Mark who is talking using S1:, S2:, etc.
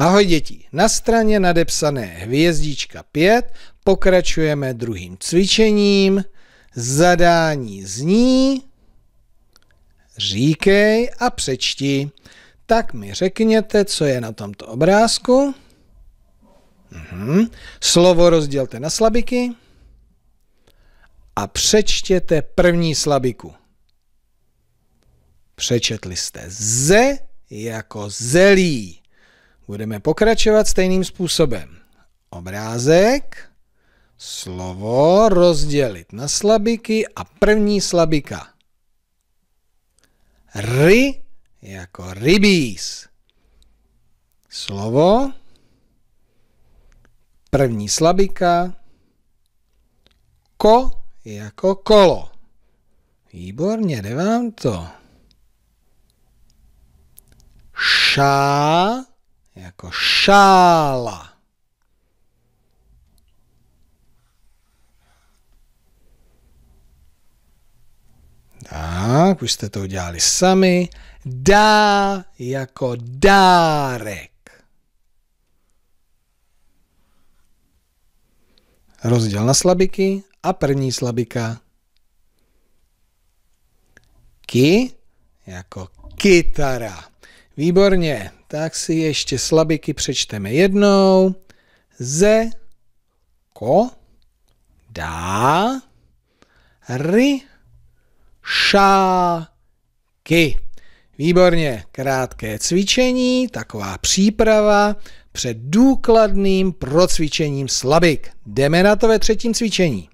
S1: Ahoj děti, na straně nadepsané hvězdička 5 pokračujeme druhým cvičením. Zadání zní, říkej a přečti. Tak mi řekněte, co je na tomto obrázku. Mhm. Slovo rozdělte na slabiky a přečtěte první slabiku. Přečetli jste ze jako zelí. Budeme pokračovat stejným způsobem. Obrázek, slovo rozdělit na slabiky a první slabika. Ry jako rybíz. Slovo, první slabika, ko jako kolo. Výborně, jde vám to. Ša jako šála. Tak, už jste to udělali sami. Dá jako dárek. Rozděl na slabiky a první slabika. Ki jako kytara. Výborně, tak si ještě slabiky přečteme jednou. Ze, ko, dá, ry, ša, ky. Výborně, krátké cvičení, taková příprava před důkladným procvičením slabik. Jdeme na to ve třetím cvičení.